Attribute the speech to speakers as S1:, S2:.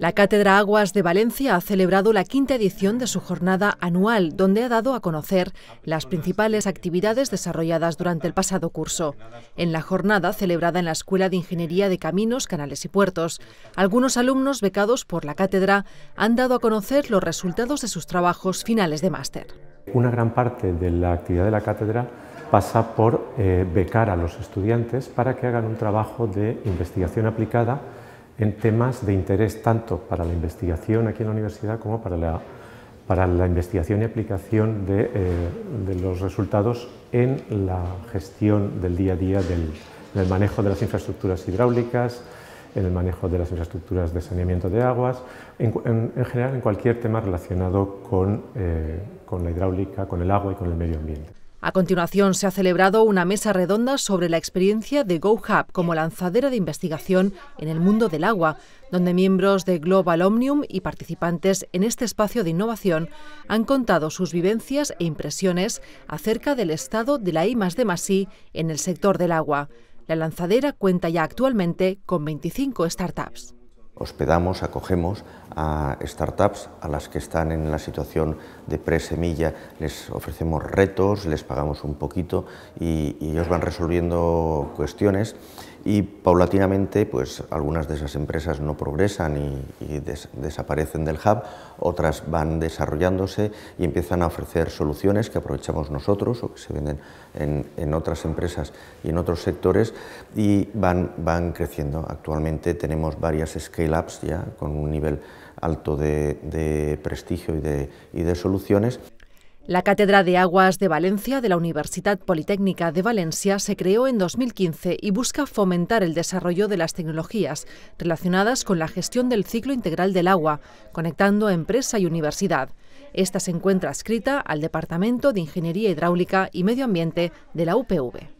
S1: La Cátedra Aguas de Valencia ha celebrado la quinta edición de su jornada anual, donde ha dado a conocer las principales actividades desarrolladas durante el pasado curso. En la jornada, celebrada en la Escuela de Ingeniería de Caminos, Canales y Puertos, algunos alumnos becados por la cátedra han dado a conocer los resultados de sus trabajos finales de máster.
S2: Una gran parte de la actividad de la cátedra pasa por eh, becar a los estudiantes para que hagan un trabajo de investigación aplicada en temas de interés tanto para la investigación aquí en la universidad como para la, investigación y aplicación eh, de, los resultados en la gestión del día a día, del, manejo de las infraestructuras hidráulicas, en el manejo de las infraestructuras de saneamiento de aguas, en, general en cualquier tema relacionado eh, con la hidráulica, con el agua y con el medio ambiente.
S1: A continuación, se ha celebrado una mesa redonda sobre la experiencia de GoHub como lanzadera de investigación en el mundo del agua, donde miembros de Global Omnium y participantes en este espacio de innovación han contado sus vivencias e impresiones acerca del estado de la I en el sector del agua. La lanzadera cuenta ya actualmente con 25 startups.
S3: Hospedamos, acogemos a startups a las que están en la situación de pre-semilla, les ofrecemos retos, les pagamos un poquito y, ellos van resolviendo cuestiones y paulatinamente pues algunas de esas empresas no progresan y, desaparecen del hub, otras van desarrollándose y empiezan a ofrecer soluciones que aprovechamos nosotros o que se venden en, otras empresas y en otros sectores y van, van creciendo. Actualmente tenemos varias escalas ya con un nivel alto de, prestigio y de, soluciones.
S1: La Cátedra de Aguas de Valencia de la Universidad Politécnica de Valencia se creó en 2015 y busca fomentar el desarrollo de las tecnologías relacionadas con la gestión del ciclo integral del agua, conectando empresa y universidad. Esta se encuentra adscrita al Departamento de Ingeniería Hidráulica y Medio Ambiente de la UPV.